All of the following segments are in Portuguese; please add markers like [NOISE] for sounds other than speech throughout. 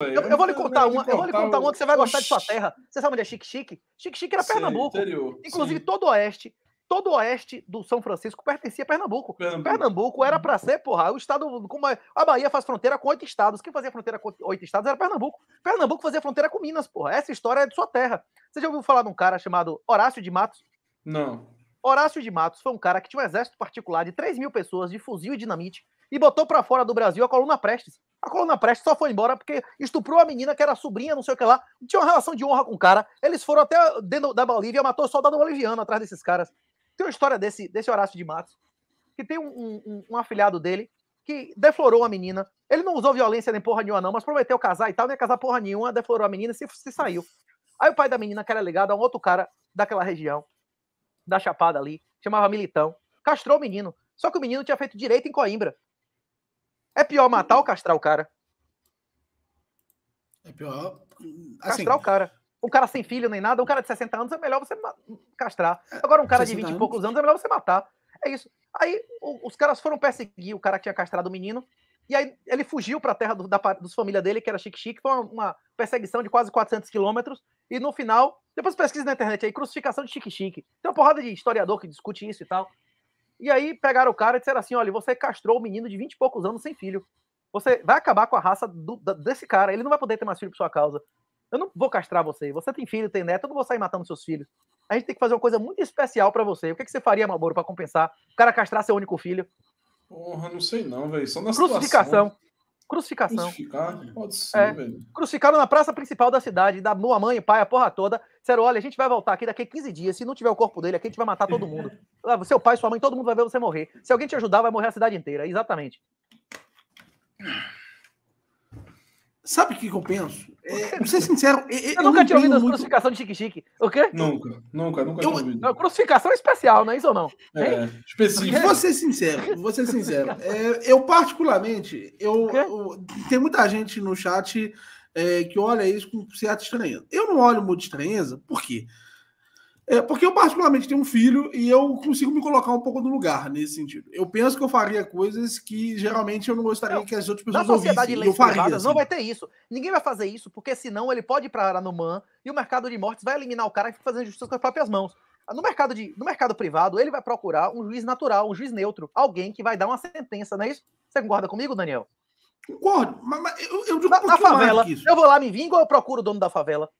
Eu, eu, vou lhe contar uma, eu vou lhe contar uma que você vai gostar de sua terra. Você sabe onde é Chique Chique? Chique Chique era Pernambuco. Sim, interior, Inclusive, sim. todo o oeste, todo o oeste do São Francisco pertencia a Pernambuco. Pernambuco, Pernambuco era para ser, porra, o estado. Como a Bahia faz fronteira com oito estados. Quem fazia fronteira com oito estados era Pernambuco. Pernambuco fazia fronteira com Minas, porra. Essa história é de sua terra. Você já ouviu falar de um cara chamado Horácio de Matos? Não. Horácio de Matos foi um cara que tinha um exército particular de 3 mil pessoas de fuzil e dinamite e botou para fora do Brasil a coluna Prestes. A coluna Prestes só foi embora porque estuprou a menina que era sobrinha, não sei o que lá. Tinha uma relação de honra com o cara. Eles foram até dentro da Bolívia, matou soldado boliviano atrás desses caras. Tem uma história desse, desse Horácio de Matos, que tem um, um, um afilhado dele que deflorou a menina. Ele não usou violência nem porra nenhuma, não, mas prometeu casar e tal, nem casar porra nenhuma, deflorou a menina e se, se saiu. Aí o pai da menina, que era ligado a um outro cara daquela região, da Chapada ali, chamava Militão, castrou o menino. Só que o menino tinha feito direito em Coimbra. É pior matar ou castrar o cara? É pior. Assim... Castrar o cara. Um cara sem filho nem nada, um cara de 60 anos é melhor você castrar. É, Agora, um cara de 20 anos. e poucos anos é melhor você matar. É isso. Aí o, os caras foram perseguir o cara que tinha castrado o menino. E aí ele fugiu para a terra do, da, dos família dele, que era chique-chique. Foi uma, uma, perseguição de quase 400 quilômetros. E no final, depois pesquisa na internet aí, crucificação de chique-chique. Tem uma porrada de historiador que discute isso e tal. E aí pegaram o cara e disseram assim: olha, você castrou o menino de 20 e poucos anos sem filho. Você vai acabar com a raça do, desse cara. Ele não vai poder ter mais filho por sua causa. Eu não vou castrar você. Você tem filho, tem neto, eu não vou sair matando seus filhos. A gente tem que fazer uma coisa muito especial para você. O que, é que você faria, Malboro, para compensar? O cara castrar seu único filho? Porra, não sei não, velho. Só na Crucificação. Situação. Crucificação. Crucificado? Pode ser, é, velho. Crucificado na praça principal da cidade, da boa mãe, pai, a porra toda. Disseram, olha, a gente vai voltar aqui daqui a 15 dias. Se não tiver o corpo dele, aqui a gente vai matar todo mundo. [LAUGHS] Ah, seu pai, sua mãe, todo mundo vai ver você morrer. Se alguém te ajudar, vai morrer a cidade inteira. Exatamente. Sabe o que, que eu penso? É, ser sincero, eu, eu nunca tinha ouvido muito... crucificação de chique-chique. O quê? Nunca, nunca, nunca eu... tinha ouvido. crucificação é especial, não é isso ou não? É, hein? específico. Vou ser sincero, vou ser sincero. É, eu, particularmente, eu, eu, Tem muita gente no chat é, que olha isso com certa estranheza. Eu não olho muito estranheza, por quê? É, porque eu, particularmente, tenho um filho e eu consigo me colocar um pouco no lugar nesse sentido. Eu penso que eu faria coisas que geralmente eu não gostaria que as outras pessoas ouvissem. Na sociedade ouvissem, leis faria, assim. não vai ter isso. Ninguém vai fazer isso, porque senão ele pode ir para Aranuman e o mercado de mortes vai eliminar o cara e fica fazendo justiça com as próprias mãos. No mercado, de, no mercado privado, ele vai procurar um juiz natural, um juiz neutro, alguém que vai dar uma sentença, não é isso? Você concorda comigo, Daniel? Concordo, mas, mas eu, eu digo na, na favela, eu vou lá me vingo ou eu procuro o dono da favela?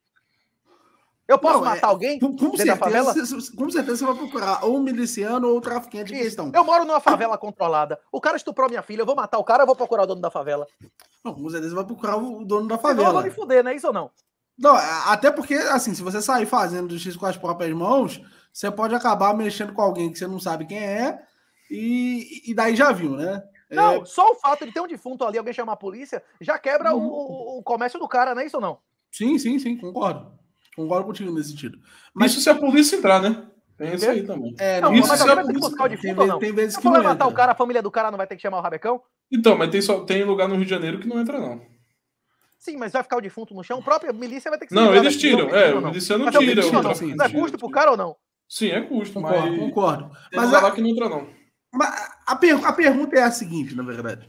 Eu posso não, é, matar é, alguém? Com, com certeza, você, com certeza você vai procurar ou um miliciano ou um traficante de questão. Eu moro numa favela controlada. O cara estuprou minha filha, eu vou matar o cara, eu vou procurar o dono da favela. Não, com certeza você vai procurar o dono da favela. Eu vou me fuder, não é isso ou não? Não, é, até porque, assim, se você sair fazendo justiça com as próprias mãos, você pode acabar mexendo com alguém que você não sabe quem é e, e daí já viu, né? Não, é... só o fato de ter um defunto ali, alguém chamar a polícia, já quebra hum. o, o, comércio do cara, não é isso ou não? Sim, sim, sim, concordo. Concordo contigo nesse sentido. Mas isso se a polícia entrar, né? Tem isso aí também. É, não, isso mas se a polícia... buscar o defunto, tem, não. Tem vezes que não matar o cara, a família do cara não vai ter que chamar o rabecão? Então, mas tem, só, tem lugar no Rio de Janeiro que não entra, não. Sim, mas vai ficar o defunto no chão, a própria milícia vai ter que Não, eles tiram. É, é, o miliciano não tira. Não é custo pro cara ou não? Sim, é custo, concordo, mas... Concordo. mas lugar a... que não entra, não. A, per... a pergunta é a seguinte, na verdade.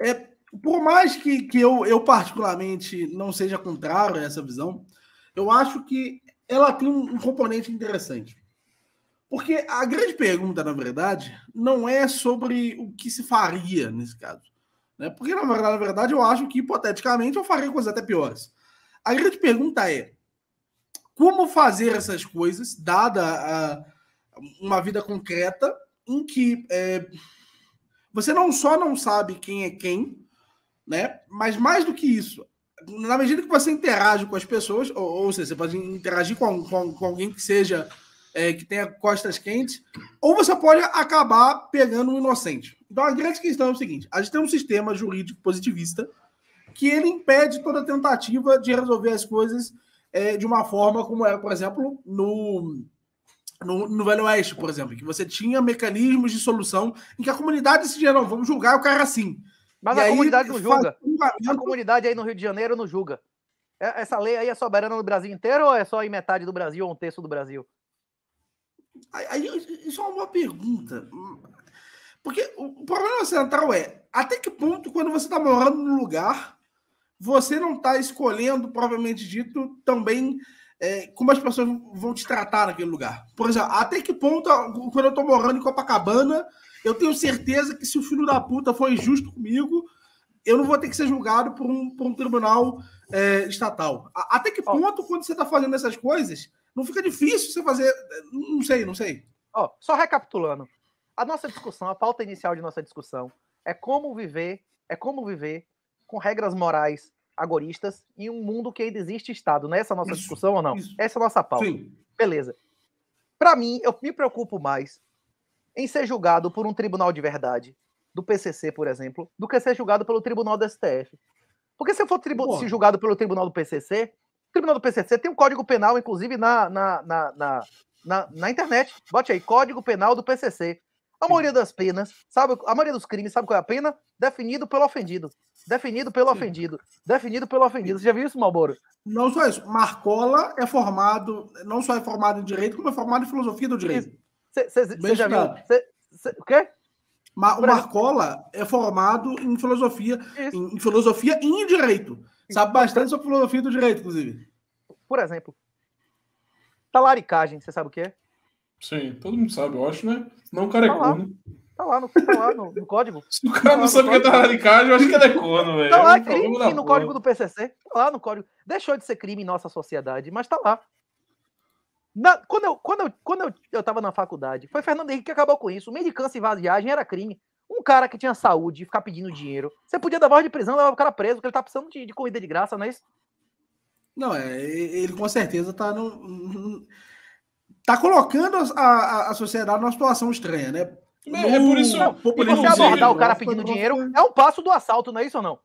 É, por mais que, que eu, eu particularmente não seja contrário a essa visão, eu acho que ela tem um, componente interessante. Porque a grande pergunta, na verdade, não é sobre o que se faria nesse caso. Né? Porque, na verdade, na verdade, eu acho que, hipoteticamente, eu faria coisas até piores. A grande pergunta é como fazer essas coisas, dada a, uma vida concreta, em que é, você não só não sabe quem é quem, né? Mas mais do que isso, na medida que você interage com as pessoas, ou, ou seja, você pode interagir com, com, com alguém que seja é, que tenha costas quentes, ou você pode acabar pegando um inocente. Então a grande questão é o seguinte: a gente tem um sistema jurídico positivista que ele impede toda tentativa de resolver as coisas é, de uma forma como era, é, por exemplo, no, no, no, Velho Oeste, por exemplo, que você tinha mecanismos de solução em que a comunidade decidia, não, vamos julgar o cara assim. Mas e a aí, comunidade não julga. A comunidade aí no Rio de Janeiro não julga. É, essa lei aí é soberana no Brasil inteiro ou é só em metade do Brasil ou um terço do Brasil? Aí, isso é uma boa pergunta. Porque o problema central é até que ponto, quando você está morando num lugar, você não está escolhendo, provavelmente dito, também é, como as pessoas vão te tratar naquele lugar. Por exemplo, até que ponto, quando eu estou morando em Copacabana, eu tenho certeza que se o filho da puta foi injusto comigo, eu não vou ter que ser julgado por um, por um tribunal é, estatal. A, até que ponto, oh. quando você está fazendo essas coisas, não fica difícil você fazer. Não sei, não sei. Ó, oh, só recapitulando. A nossa discussão, a pauta inicial de nossa discussão é como viver, é como viver com regras morais agoristas em um mundo que ainda existe Estado. Não é essa a nossa isso, discussão ou não? Isso. Essa é a nossa pauta. Sim. Beleza. Para mim, eu me preocupo mais em ser julgado por um tribunal de verdade, do PCC, por exemplo, do que ser julgado pelo tribunal do STF. Porque se eu for ser julgado pelo tribunal do PCC, o tribunal do PCC tem um código penal, inclusive, na, na, na, na, na, na internet. Bote aí, código penal do PCC. A maioria das penas, sabe, a maioria dos crimes, sabe qual é a pena? Definido pelo ofendido. Definido pelo Sim. ofendido. Definido pelo ofendido. Você já viu isso, Malboro? Não só isso. Marcola é formado, não só é formado em direito, como é formado em filosofia do direito. Você já viu? Cê, cê, o quê? Ma o Marcola é formado em filosofia, em, em, filosofia e em direito. Sabe bastante sobre filosofia do direito, inclusive. Por exemplo, talaricagem, você sabe o que é? Sim, todo mundo sabe, eu acho, né? Não o cara tá é Tá lá, no, tá lá no, no código. [LAUGHS] Se o cara tá não sabe o que é talaricagem, eu acho que ele é corno, velho. Tá lá, crime no porra. código do PCC. Tá lá no código. Deixou de ser crime em nossa sociedade, mas tá lá. Na, quando eu, quando, eu, quando eu, eu tava na faculdade, foi Fernando Henrique que acabou com isso. Mendicância e vaziagem era crime. Um cara que tinha saúde, ficar pedindo dinheiro. Você podia dar voz de prisão, levar o cara preso, porque ele tá precisando de, de comida de graça, não é isso? Não, é, ele com certeza tá no. tá colocando a, a, a sociedade numa situação estranha, né? é por isso. Não, e você abordar o cara pedindo dinheiro é um passo do assalto, não é isso ou não?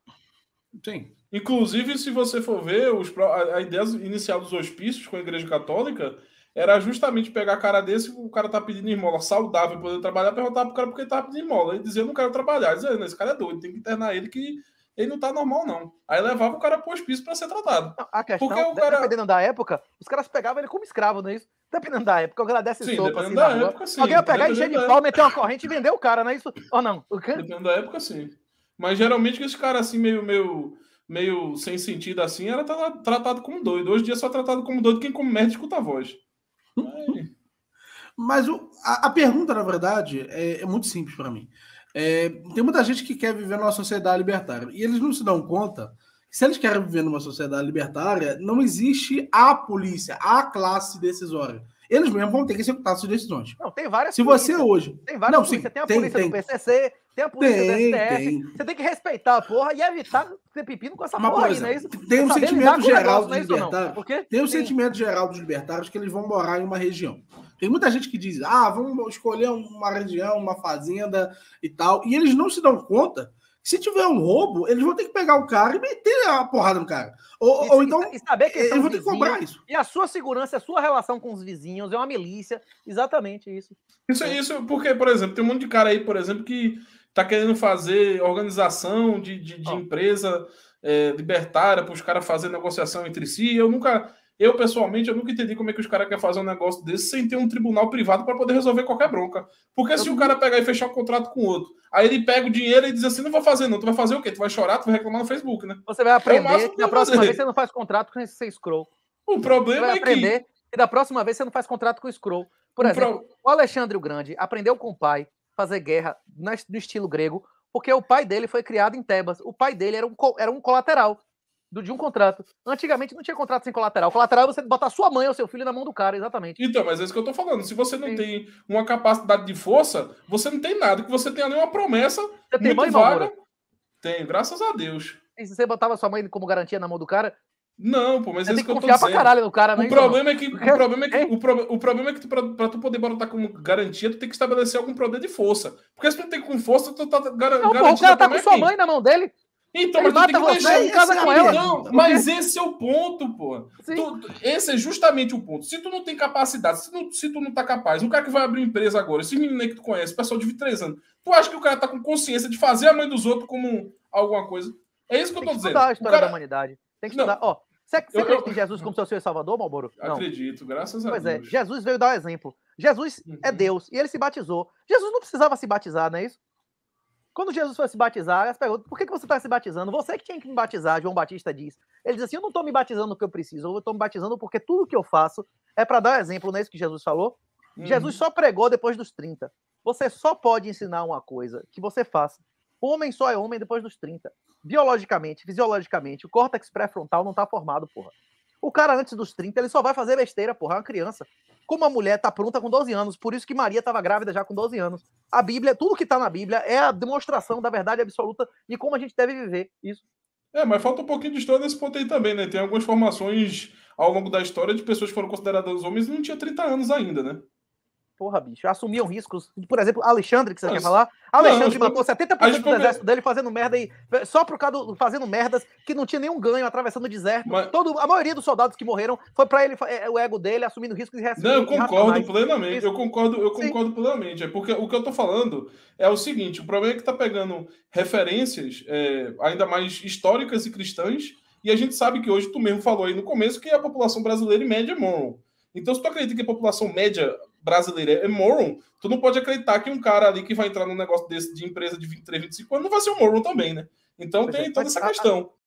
Sim. Inclusive, se você for ver, os, a, a ideia inicial dos hospícios com a Igreja Católica era justamente pegar a cara desse, o cara tá pedindo esmola saudável, poder trabalhar, perguntar pro cara porque ele tá pedindo esmola. e dizia, eu não quero trabalhar. dizendo, esse cara é doido, tem que internar ele que ele não tá normal, não. Aí levava o cara pro hospício pra ser tratado. A questão, porque o cara... dependendo da época, os caras pegavam ele como escravo, não é isso? Dependendo da época, o cara desce sim, sopa assim da na época, sim. Alguém ia pegar, encher de pau, meter uma corrente e vender o cara, não é isso? Ou não? O cara... Dependendo da época, sim. Mas geralmente esse cara assim, meio... meio meio sem sentido assim, era tratado como doido. Hoje em dia é só tratado como doido quem comércio escuta a voz. Mas o, a, a, pergunta, na verdade, é, é muito simples para mim. É, tem muita gente que quer viver numa sociedade libertária e eles não se dão conta que, se eles querem viver numa sociedade libertária, não existe a polícia, a classe decisória. Eles mesmos vão ter que executar suas decisões. Não, tem várias. Se polícia, você hoje. Tem várias. Não, polícia, sim, tem a polícia tem. do PCC, tem a polícia tem, do STF. Tem. Você tem que respeitar a porra e evitar ser pepino com essa Mas, porra aí, não é né? isso? Tem um sentimento geral dos né, libertários. tem um sentimento geral dos libertários que eles vão morar em uma região. Tem muita gente que diz, ah, vamos escolher uma região, uma fazenda e tal. E eles não se dão conta se tiver um roubo, eles vão ter que pegar o cara e meter a porrada no cara. Ou, e, ou então. E saber que eles vão ter que cobrar isso. E a sua segurança, a sua relação com os vizinhos, é uma milícia. Exatamente isso. Isso é isso, porque, por exemplo, tem um monte de cara aí, por exemplo, que Tá querendo fazer organização de, de, de empresa é, libertária para os caras fazer negociação entre si. Eu nunca, eu pessoalmente, eu nunca entendi como é que os caras querem fazer um negócio desse sem ter um tribunal privado para poder resolver qualquer bronca. Porque eu se não... o cara pegar e fechar um contrato com outro, aí ele pega o dinheiro e diz assim: não vou fazer, não. Tu vai fazer o quê? Tu vai chorar, tu vai reclamar no Facebook, né? Você vai é aprender é que da próxima fazer. vez você não faz contrato com esse escrow. O problema é que. E da próxima vez você não faz contrato com o Scroll. Por exemplo, o Alexandre o Grande aprendeu com o pai fazer guerra no estilo grego, porque o pai dele foi criado em Tebas. O pai dele era um, era um colateral do, de um contrato. Antigamente não tinha contrato sem colateral. Colateral é você botar sua mãe ou seu filho na mão do cara, exatamente. Então, mas é isso que eu tô falando. Se você não Sim. tem uma capacidade de força, você não tem nada. Que você tenha nenhuma promessa. Você tem mãe vaga. Tem, graças a Deus. E se você botava sua mãe como garantia na mão do cara, não, pô, mas é que, que tô pra caralho no cara, né? O então? problema é que, o problema é que, é. o, pro, o problema é que tu, pra, pra, tu poder botar como garantia, tu tem que estabelecer algum poder de força. Porque se tu não tem com força, tu tá gar, não, pô, o cara tá com é sua mãe na mão dele. Então, Ele mas tu tem que deixar em casa com ela. Não, mas esse é o ponto, pô. Tu, esse é justamente o ponto. Se tu não tem capacidade, se, não, se tu não tá capaz, um cara que vai abrir uma empresa agora, esse menino aí que tu conhece, pessoal de 23 anos, tu acha que o cara tá com consciência de fazer a mãe dos outros como alguma coisa? É isso que tem eu tô que dizendo. A história o cara... da humanidade. Tem que estudar. Ó, você, você eu, acredita eu... em Jesus como seu Senhor e Salvador, Malboro? Acredito, graças pois a Deus. Pois é, Jesus veio dar um exemplo. Jesus uhum. é Deus e ele se batizou. Jesus não precisava se batizar, não é isso? Quando Jesus foi se batizar, as perguntam: por que, que você está se batizando? Você que tinha que me batizar, João Batista diz. Ele diz assim: eu não estou me batizando porque eu preciso, eu estou me batizando porque tudo que eu faço é para dar um exemplo, não é isso que Jesus falou? Uhum. Jesus só pregou depois dos 30. Você só pode ensinar uma coisa que você faça. Homem só é homem depois dos 30. Biologicamente, fisiologicamente, o córtex pré-frontal não tá formado, porra. O cara antes dos 30, ele só vai fazer besteira, porra, é uma criança. Como a mulher tá pronta com 12 anos, por isso que Maria estava grávida já com 12 anos. A Bíblia, tudo que tá na Bíblia é a demonstração da verdade absoluta de como a gente deve viver isso. É, mas falta um pouquinho de história nesse ponto aí também, né? Tem algumas formações ao longo da história de pessoas que foram consideradas homens e não tinha 30 anos ainda, né? Porra, bicho. Assumiam riscos. Por exemplo, Alexandre, que você quer falar? Alexandre não, matou 70% do exército dele fazendo merda aí, só por causa do, fazendo merdas que não tinha nenhum ganho atravessando o deserto. Mas... Todo, a maioria dos soldados que morreram foi para ele, é, o ego dele assumindo riscos e Não, eu concordo plenamente. Eu concordo, eu concordo Sim. plenamente. É porque o que eu tô falando é o seguinte: o problema é que tá pegando referências é, ainda mais históricas e cristãs, e a gente sabe que hoje tu mesmo falou aí no começo que a população brasileira em média é mono. Então, se tu acredita que a população média brasileira é moron, tu não pode acreditar que um cara ali que vai entrar num negócio desse de empresa de 23, 25 anos não vai ser um moron também, né? Então tem é, toda essa questão.